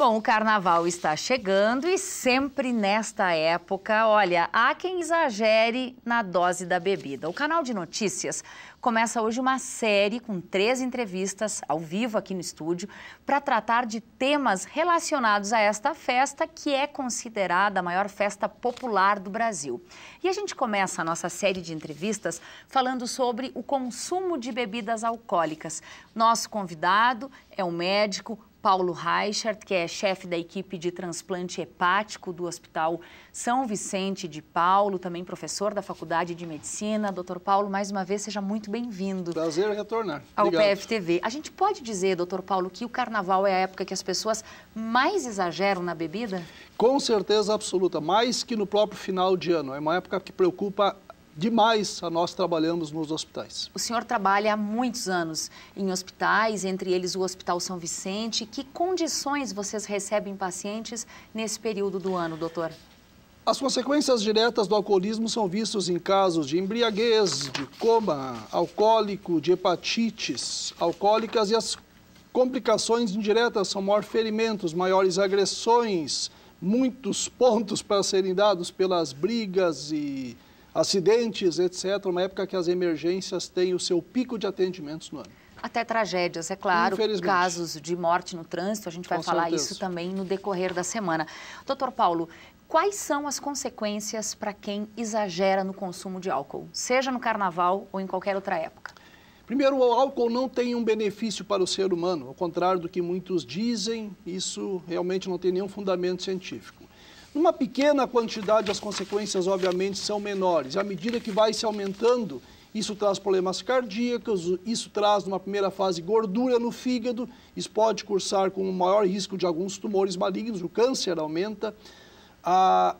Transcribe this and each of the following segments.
Bom, o carnaval está chegando e sempre nesta época, olha, há quem exagere na dose da bebida. O canal de notícias começa hoje uma série com três entrevistas ao vivo aqui no estúdio para tratar de temas relacionados a esta festa que é considerada a maior festa popular do Brasil. E a gente começa a nossa série de entrevistas falando sobre o consumo de bebidas alcoólicas. Nosso convidado é o médico Paulo Reichert, que é chefe da equipe de transplante hepático do Hospital São Vicente de Paulo, também professor da Faculdade de Medicina. Doutor Paulo, mais uma vez, seja muito bem-vindo. Prazer retornar. Ao PFTV. A gente pode dizer, doutor Paulo, que o carnaval é a época que as pessoas mais exageram na bebida? Com certeza absoluta, mais que no próprio final de ano. É uma época que preocupa demais a nós trabalhamos nos hospitais. O senhor trabalha há muitos anos em hospitais, entre eles o Hospital São Vicente. Que condições vocês recebem pacientes nesse período do ano, doutor? As consequências diretas do alcoolismo são vistas em casos de embriaguez, de coma alcoólico, de hepatites alcoólicas e as complicações indiretas são maiores ferimentos, maiores agressões, muitos pontos para serem dados pelas brigas e acidentes, etc., uma época que as emergências têm o seu pico de atendimentos no ano. Até tragédias, é claro, casos de morte no trânsito, a gente vai Com falar certeza. isso também no decorrer da semana. Doutor Paulo, quais são as consequências para quem exagera no consumo de álcool, seja no carnaval ou em qualquer outra época? Primeiro, o álcool não tem um benefício para o ser humano, ao contrário do que muitos dizem, isso realmente não tem nenhum fundamento científico. Numa pequena quantidade, as consequências, obviamente, são menores. À medida que vai se aumentando, isso traz problemas cardíacos, isso traz, numa primeira fase, gordura no fígado, isso pode cursar com um maior risco de alguns tumores malignos, o câncer aumenta.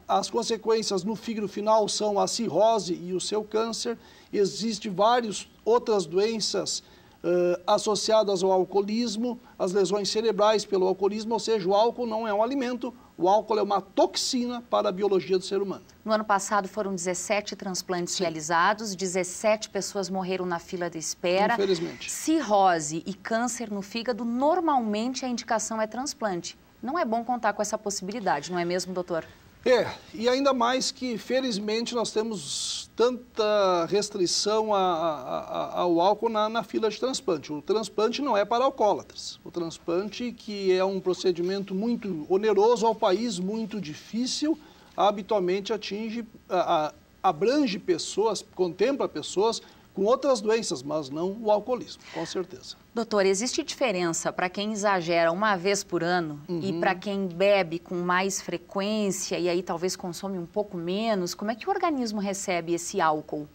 as consequências no fígado final são a cirrose e o seu câncer. Existem várias outras doenças uh, associadas ao alcoolismo, as lesões cerebrais pelo alcoolismo, ou seja, o álcool não é um alimento, o álcool é uma toxina para a biologia do ser humano. No ano passado foram 17 transplantes Sim. realizados, 17 pessoas morreram na fila de espera. Infelizmente. Cirrose e câncer no fígado, normalmente a indicação é transplante. Não é bom contar com essa possibilidade, não é mesmo, doutor? É, e ainda mais que, felizmente, nós temos tanta restrição a, a, a, ao álcool na, na, fila de transplante. O transplante não é para alcoólatras. O transplante, que é um procedimento muito oneroso ao país, muito difícil, habitualmente atinge, abrange pessoas, contempla pessoas com outras doenças, mas não o alcoolismo, com certeza. Doutor, existe diferença para quem exagera uma vez por ano uhum. e para quem bebe com mais frequência e aí talvez consome um pouco menos? Como é que o organismo recebe esse álcool?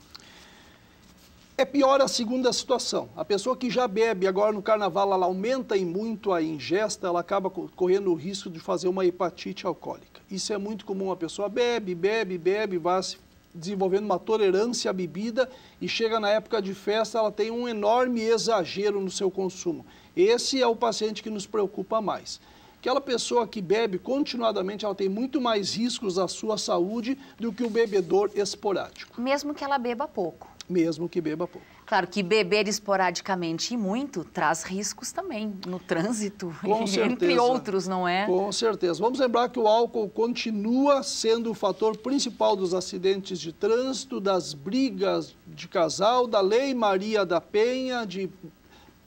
É pior a segunda situação. A pessoa que já bebe, agora no carnaval, ela aumenta e muito a ingesta, ela acaba correndo o risco de fazer uma hepatite alcoólica. Isso é muito comum. A pessoa bebe, bebe, bebe, vai se desenvolvendo uma tolerância à bebida e chega na época de festa, ela tem um enorme exagero no seu consumo. Esse é o paciente que nos preocupa mais. Aquela pessoa que bebe continuadamente, ela tem muito mais riscos à sua saúde do que o bebedor esporádico. Mesmo que ela beba pouco mesmo que beba pouco. Claro que beber esporadicamente e muito traz riscos também no trânsito, entre outros, não é? Com certeza. Vamos lembrar que o álcool continua sendo o fator principal dos acidentes de trânsito, das brigas de casal, da Lei Maria da Penha, de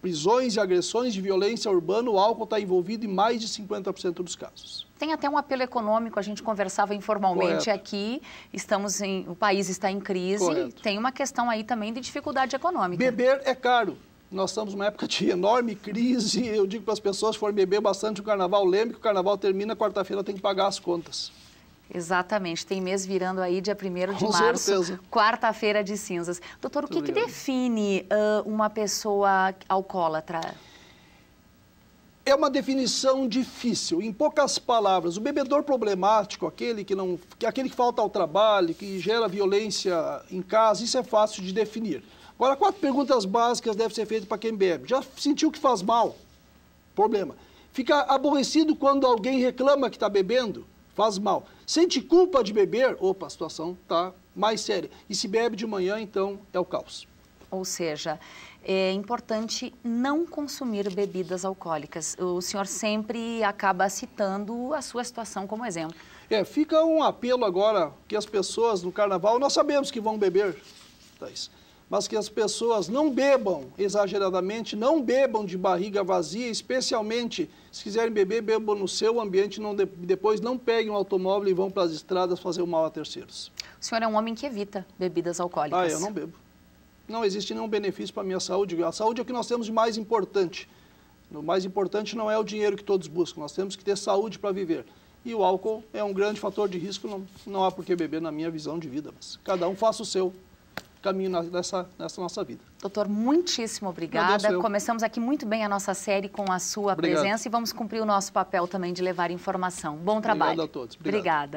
prisões e agressões de violência urbana, o álcool está envolvido em mais de 50% dos casos. Tem até um apelo econômico, a gente conversava informalmente Correto. aqui, estamos em, o país está em crise, Correto. tem uma questão aí também de dificuldade econômica. Beber é caro. Nós estamos numa época de enorme crise. Eu digo para as pessoas que forem beber bastante o carnaval, lembre que o carnaval termina quarta-feira, tem que pagar as contas. Exatamente, tem mês virando aí dia 1 de Com março, quarta-feira de cinzas. Doutor, Muito o que, que define uh, uma pessoa alcoólatra? É uma definição difícil. Em poucas palavras, o bebedor problemático, aquele que não, aquele que falta ao trabalho, que gera violência em casa, isso é fácil de definir. Agora, quatro perguntas básicas devem ser feitas para quem bebe. Já sentiu que faz mal? Problema. Fica aborrecido quando alguém reclama que está bebendo? faz mal. Sente culpa de beber, opa, a situação está mais séria. E se bebe de manhã, então é o caos. Ou seja, é importante não consumir bebidas alcoólicas. O senhor sempre acaba citando a sua situação como exemplo. É, fica um apelo agora que as pessoas no carnaval, nós sabemos que vão beber, Thaís mas que as pessoas não bebam exageradamente, não bebam de barriga vazia, especialmente se quiserem beber, bebam no seu ambiente, não de, depois não peguem o um automóvel e vão para as estradas fazer o mal a terceiros. O senhor é um homem que evita bebidas alcoólicas. Ah, eu não bebo. Não existe nenhum benefício para a minha saúde. A saúde é o que nós temos de mais importante. O mais importante não é o dinheiro que todos buscam, nós temos que ter saúde para viver. E o álcool é um grande fator de risco, não, não há por que beber na minha visão de vida, mas cada um faça o seu caminho nessa, nessa nossa vida. Doutor, muitíssimo obrigada. Começamos aqui muito bem a nossa série com a sua Obrigado. presença e vamos cumprir o nosso papel também de levar informação. Bom trabalho. Obrigado a todos. Obrigado. Obrigada.